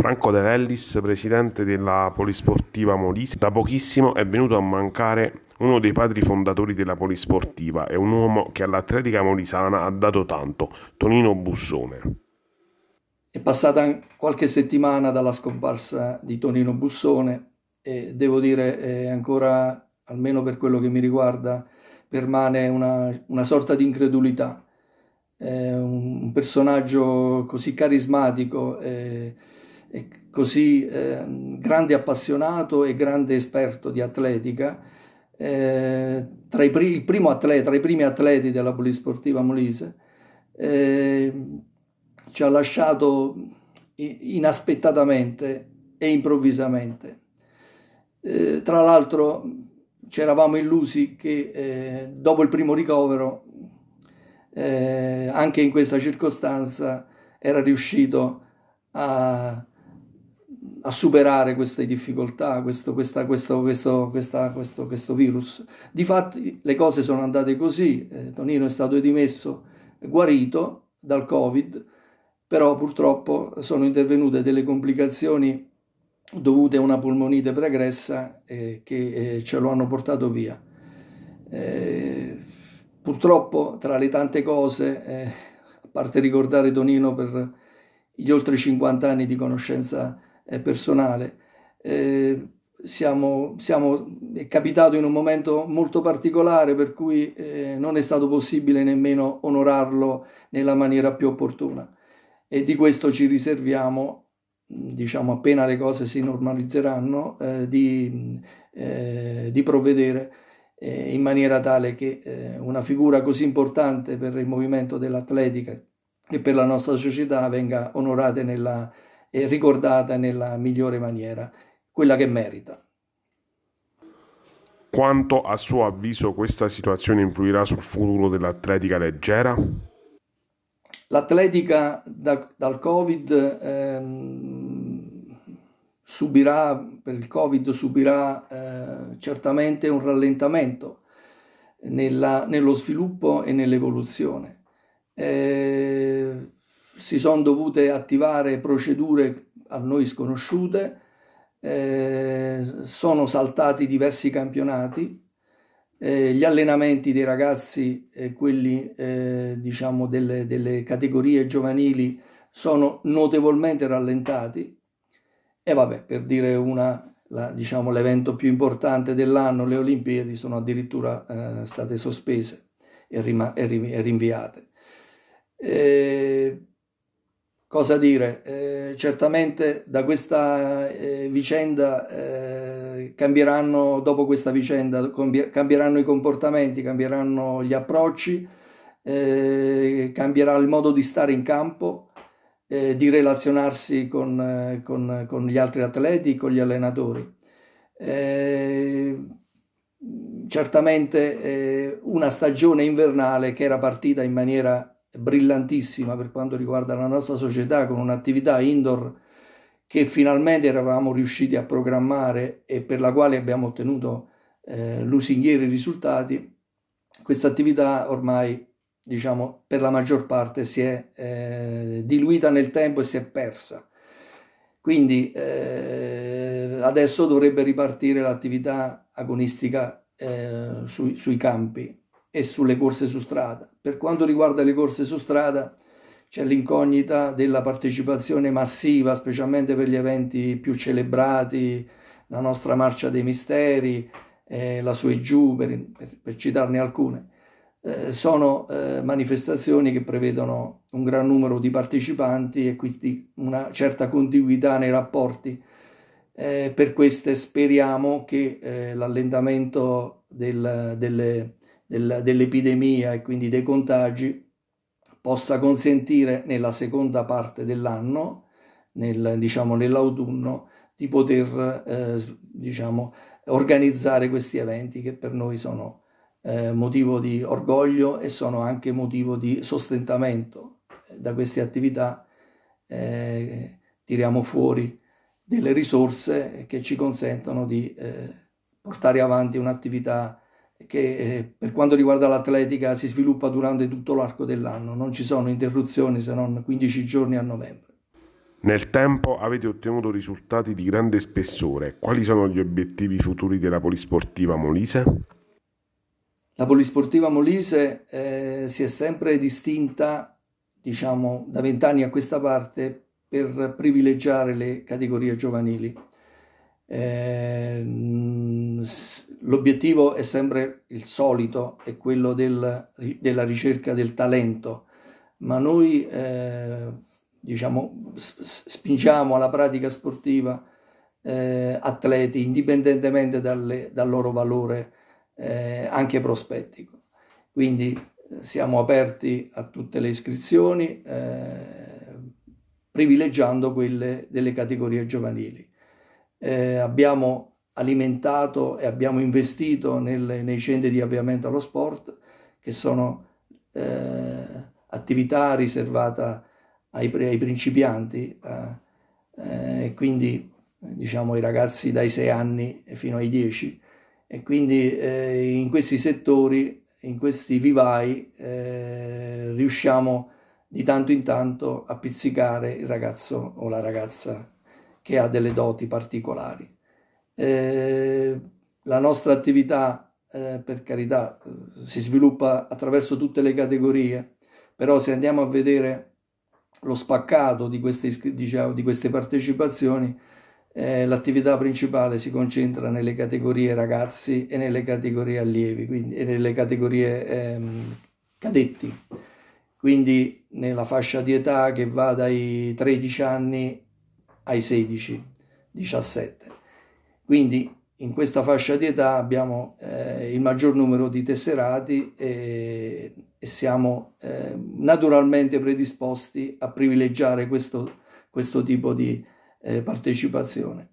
Franco De Vellis, presidente della Polisportiva Molise, da pochissimo è venuto a mancare uno dei padri fondatori della Polisportiva e un uomo che all'atletica molisana ha dato tanto, Tonino Bussone. È passata qualche settimana dalla scomparsa di Tonino Bussone e devo dire ancora, almeno per quello che mi riguarda, permane una, una sorta di incredulità. Eh, un personaggio così carismatico. Eh, così eh, grande appassionato e grande esperto di atletica, eh, tra i, pri- primo atleta, tra i primi atleti della polisportiva Molise, eh, ci ha lasciato inaspettatamente e improvvisamente. Eh, tra l'altro ci eravamo illusi che eh, dopo il primo ricovero, eh, anche in questa circostanza, era riuscito a a superare queste difficoltà, questo, questa, questo, questo, questa, questo virus. Difatti le cose sono andate così, eh, Tonino è stato dimesso, guarito dal Covid, però purtroppo sono intervenute delle complicazioni dovute a una polmonite pregressa eh, che eh, ce lo hanno portato via. Eh, purtroppo tra le tante cose, eh, a parte ricordare Tonino per gli oltre 50 anni di conoscenza eh, personale. Eh, siamo, siamo, è capitato in un momento molto particolare per cui eh, non è stato possibile nemmeno onorarlo nella maniera più opportuna e di questo ci riserviamo, diciamo appena le cose si normalizzeranno, eh, di, eh, di, provvedere eh, in maniera tale che una figura così importante per il movimento dell'atletica e per la nostra società venga onorata nella, e ricordata nella migliore maniera, quella che merita. Quanto a suo avviso questa situazione influirà sul futuro dell'atletica leggera? L'atletica da, dal Covid ehm, subirà, per il Covid subirà eh, certamente un rallentamento nella, nello sviluppo e nell'evoluzione. Eh, si sono dovute attivare procedure a noi sconosciute, eh, sono saltati diversi campionati, eh, gli allenamenti dei ragazzi e eh, quelli diciamo delle, delle, categorie giovanili sono notevolmente rallentati e vabbè per dire una, la, diciamo, l'evento più importante dell'anno, le Olimpiadi, sono addirittura eh, state sospese e, rim- e rinviate. Eh, cosa dire, eh, certamente da questa eh, vicenda eh, cambieranno, dopo questa vicenda cambieranno i comportamenti, cambieranno gli approcci, eh, cambierà il modo di stare in campo, eh, di relazionarsi con, eh, con, con, gli altri atleti, con gli allenatori. certamente una stagione invernale che era partita in maniera brillantissima per quanto riguarda la nostra società con un'attività indoor che finalmente eravamo riusciti a programmare e per la quale abbiamo ottenuto eh, lusinghieri risultati, questa attività ormai diciamo per la maggior parte si è eh, diluita nel tempo e si è persa. Quindi eh, adesso dovrebbe ripartire l'attività agonistica eh, su, sui campi e sulle corse su strada. Per quanto riguarda le corse su strada c'è l'incognita della partecipazione massiva, specialmente per gli eventi più celebrati, la nostra marcia dei misteri, eh, la sua e giù, per, per, per citarne alcune. Eh, sono eh, manifestazioni che prevedono un gran numero di partecipanti e quindi una certa contiguità nei rapporti. Eh, per queste speriamo che eh, l'allentamento del, delle, dell'epidemia e quindi dei contagi possa consentire nella seconda parte dell'anno, nel, diciamo nell'autunno, di poter eh, diciamo, organizzare questi eventi che per noi sono eh, motivo di orgoglio e sono anche motivo di sostentamento. Da queste attività eh, tiriamo fuori delle risorse che ci consentono di eh, portare avanti un'attività che eh, per quanto riguarda l'atletica si sviluppa durante tutto l'arco dell'anno, non ci sono interruzioni se non 15 giorni a novembre. Nel tempo avete ottenuto risultati di grande spessore. Quali sono gli obiettivi futuri della Polisportiva Molise? La Polisportiva Molise eh, si è sempre distinta, diciamo, da vent'anni a questa parte per privilegiare le categorie giovanili. Eh, l'obiettivo è sempre il solito, è quello del, della ricerca del talento, ma noi eh, diciamo, spingiamo alla pratica sportiva eh, atleti indipendentemente dalle, dal loro valore eh, anche prospettico. Quindi eh, siamo aperti a tutte le iscrizioni, eh, privilegiando quelle delle categorie giovanili. Eh, abbiamo alimentato e abbiamo investito nel, nei centri di avviamento allo sport, che sono eh, attività riservate ai, ai principianti, eh, eh, quindi diciamo ai ragazzi dai 6 anni fino ai 10. E quindi eh, in questi settori, in questi vivai, eh, riusciamo di tanto in tanto a pizzicare il ragazzo o la ragazza che ha delle doti particolari. Eh, la nostra attività, eh, per carità, eh, si sviluppa attraverso tutte le categorie, però se andiamo a vedere lo spaccato di queste, diciamo, di queste partecipazioni, eh, l'attività principale si concentra nelle categorie ragazzi e nelle categorie allievi, quindi, e nelle categorie ehm, cadetti. Quindi nella fascia di età che va dai 13 anni ai 16, 17 quindi in questa fascia di età abbiamo eh, il maggior numero di tesserati e, e siamo eh, naturalmente predisposti a privilegiare questo, questo tipo di eh, partecipazione.